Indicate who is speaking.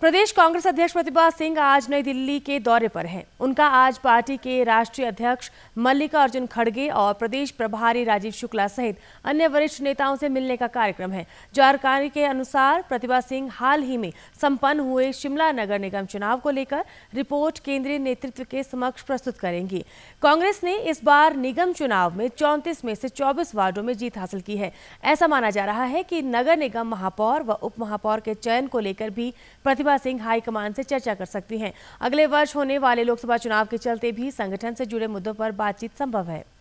Speaker 1: प्रदेश कांग्रेस अध्यक्ष प्रतिभा सिंह आज नई दिल्ली के दौरे पर हैं। उनका आज पार्टी के राष्ट्रीय अध्यक्ष मल्लिकार्जुन खड़गे और प्रदेश प्रभारी राजीव शुक्ला सहित अन्य वरिष्ठ नेताओं से मिलने का कार्यक्रम है जानकारी के अनुसार प्रतिभा सिंह हाल ही में संपन्न हुए शिमला नगर निगम चुनाव को लेकर रिपोर्ट केंद्रीय नेतृत्व के समक्ष प्रस्तुत करेंगी कांग्रेस ने इस बार निगम चुनाव में चौंतीस में से चौबीस वार्डो में जीत हासिल की है ऐसा माना जा रहा है की नगर निगम महापौर व उप के चयन को लेकर भी प्रतिभा प्रतिभा सिंह हाईकमान से चर्चा कर सकती हैं अगले वर्ष होने वाले लोकसभा चुनाव के चलते भी संगठन से जुड़े मुद्दों पर बातचीत संभव है